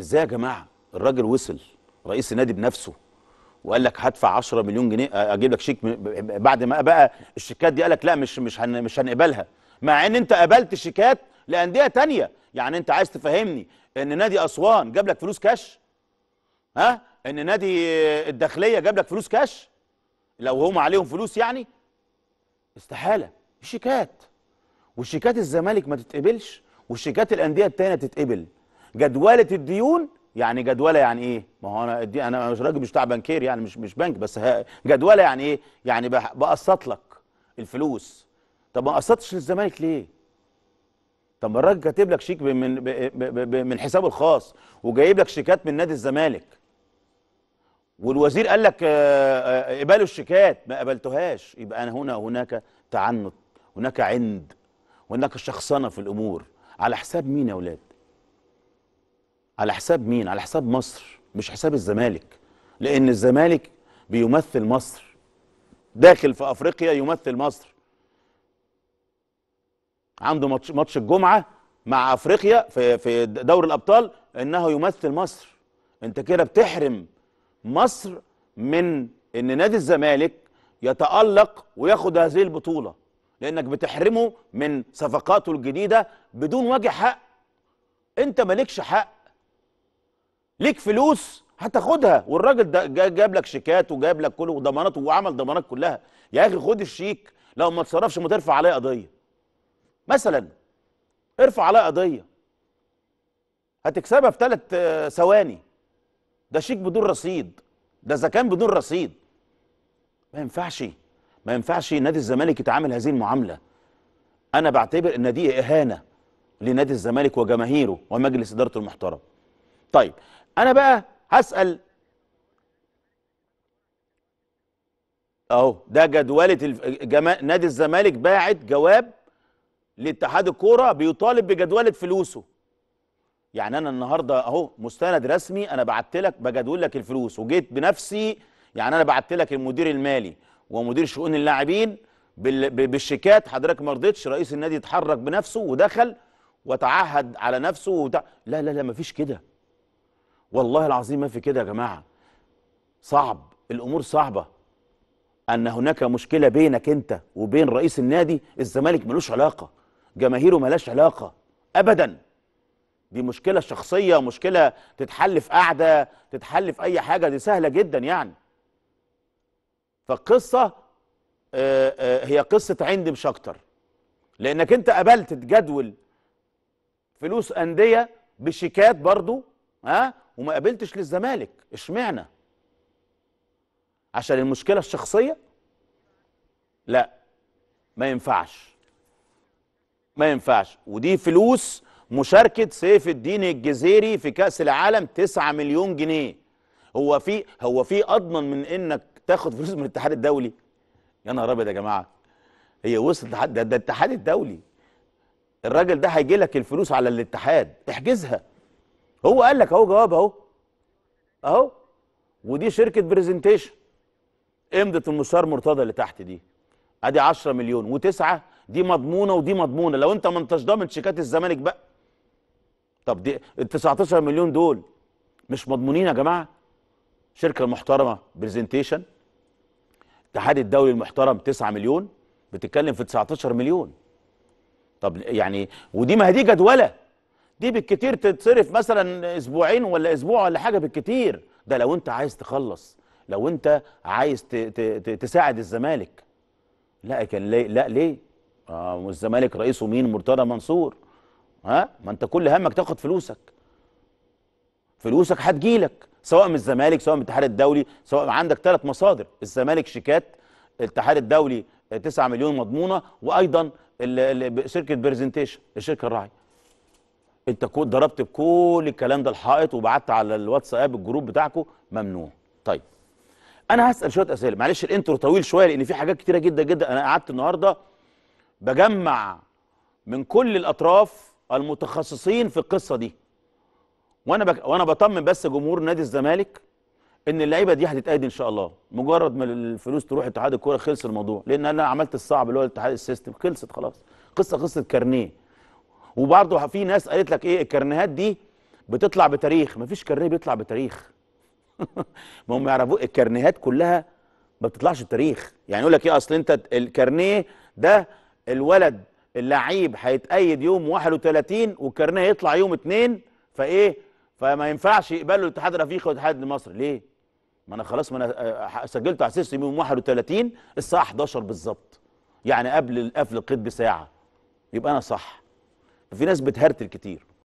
ازاي يا جماعه الراجل وصل رئيس النادي بنفسه وقال لك هدفع 10 مليون جنيه اجيب لك شيك بعد ما بقى الشيكات دي قال لك لا مش مش هن مش هنقبلها مع ان انت قبلت شيكات لانديه تانية يعني انت عايز تفهمني ان نادي اسوان جاب لك فلوس كاش ها ان نادي الداخليه جاب لك فلوس كاش لو هم عليهم فلوس يعني استحاله شيكات وشيكات الزمالك ما تتقبلش وشيكات الانديه التانية تتقبل جدوله الديون يعني جدوله يعني ايه ما هو انا ادي انا مش راجل مش بتاع بنكير يعني مش مش بنك بس جدوله يعني ايه يعني بقسط لك الفلوس طب ما قسطتش للزمالك ليه طب ما الراجل كاتب لك شيك من من حسابه الخاص وجايب لك شيكات من نادي الزمالك والوزير قال لك آه، آه، آه، اقبلوا الشيكات ما قبلتوهاش يبقى انا هنا هناك تعنت هناك عند هناك شخصنه في الامور على حساب مين يا اولاد على حساب مين على حساب مصر مش حساب الزمالك لان الزمالك بيمثل مصر داخل في افريقيا يمثل مصر عنده ماتش ماتش الجمعه مع افريقيا في في دوري الابطال انه يمثل مصر انت كده بتحرم مصر من ان نادي الزمالك يتالق وياخد هذه البطوله لانك بتحرمه من صفقاته الجديده بدون وجه حق انت مالكش حق ليك فلوس هتاخدها والراجل ده جاب لك شيكات وجاب لك كله وضمانات وعمل ضمانات كلها يا اخي خد الشيك لو ما تصرفش ما ترفع عليه قضيه مثلا ارفع عليه قضيه هتكسبها في ثلاث آه، ثواني ده شيك بدون رصيد ده زكان بدون رصيد ما ينفعش ما ينفعش نادي الزمالك يتعامل هذه المعامله انا بعتبر ان دي اهانه لنادي الزمالك وجماهيره ومجلس ادارته المحترم طيب انا بقى هسال اهو ده جدوله الجما... نادي الزمالك باعت جواب لاتحاد الكوره بيطالب بجدوله فلوسه يعني انا النهارده اهو مستند رسمي انا بعت لك بجدول لك الفلوس وجيت بنفسي يعني انا بعت لك المدير المالي ومدير شؤون اللاعبين بالشيكات حضرتك ما رضيتش رئيس النادي اتحرك بنفسه ودخل وتعهد على نفسه وتع... لا لا لا ما فيش كده والله العظيم ما في كده يا جماعه صعب الامور صعبه ان هناك مشكله بينك انت وبين رئيس النادي الزمالك ملوش علاقه جماهيره ملاش علاقه ابدا دي مشكله شخصيه مشكله تتحل في قعده تتحل في اي حاجه دي سهله جدا يعني فالقصه آه، آه، هي قصه عند مش اكتر لانك انت قبلت تجدول فلوس انديه بشيكات برضو ها وما قابلتش للزمالك اشمعنى عشان المشكله الشخصيه لا ما ينفعش ما ينفعش ودي فلوس مشاركه سيف الدين الجزيري في كاس العالم 9 مليون جنيه هو في هو في اضمن من انك تاخد فلوس من الاتحاد الدولي يا نهار ابيض يا جماعه هي وصلت ده, ده الاتحاد الدولي الراجل ده هيجي لك الفلوس على الاتحاد احجزها هو قال لك اهو جواب اهو اهو ودي شركه برزنتيشن امضه المستشار مرتضى اللي تحت دي ادي 10 مليون وتسعه دي مضمونه ودي مضمونه لو انت ما انتش ضامن شيكات الزمالك بقى طب دي ال 19 مليون دول مش مضمونين يا جماعه شركه محترمه برزنتيشن اتحاد الدولي المحترم 9 مليون بتتكلم في 19 مليون طب يعني ودي ما هي دي جدوله دي بالكتير تتصرف مثلا اسبوعين ولا اسبوع ولا حاجه بالكتير ده لو انت عايز تخلص لو انت عايز ت ت ت تساعد الزمالك لا كان ليه لا ليه آه والزمالك رئيسه مين مرتضى منصور ها ما انت كل همك تاخد فلوسك فلوسك هتجيلك سواء من الزمالك سواء من الاتحاد الدولي سواء عندك ثلاث مصادر الزمالك شيكات الاتحاد الدولي 9 مليون مضمونه وايضا شركه برزنتيشن الشركه الراعيه انت كنت ضربت بكل الكلام ده الحائط وبعت على الواتساب الجروب بتاعكم ممنوع طيب انا هسال شويه اسئله معلش الانترو طويل شويه لان في حاجات كتيره جدا جدا انا قعدت النهارده بجمع من كل الاطراف المتخصصين في القصه دي وانا بك... وانا بطمن بس جمهور نادي الزمالك ان اللعيبه دي هتتأيد ان شاء الله مجرد ما الفلوس تروح اتحاد الكوره خلص الموضوع لان انا عملت الصعب اللي هو الاتحاد السيستم خلصت خلاص قصه قصه كارنيه وبرضه في ناس قالت لك ايه الكرنيهات دي بتطلع بتاريخ مفيش كرنيه بيطلع بتاريخ ما هم يعرفوا الكرنيهات كلها ما بتطلعش بتاريخ يعني يقول لك ايه اصل انت الكرنيه ده الولد اللعيب هيتأيد يوم 31 والكرنيه هيطلع يوم 2 فايه فما ينفعش يقبله الاتحاد الافريقي والاتحاد المصري ليه؟ ما انا خلاص ما انا آه، سجلته على السيستم يوم 31 الساعه 11 بالظبط يعني قبل قفل القيد بساعه يبقى انا صح في ناس بتهرتل كتير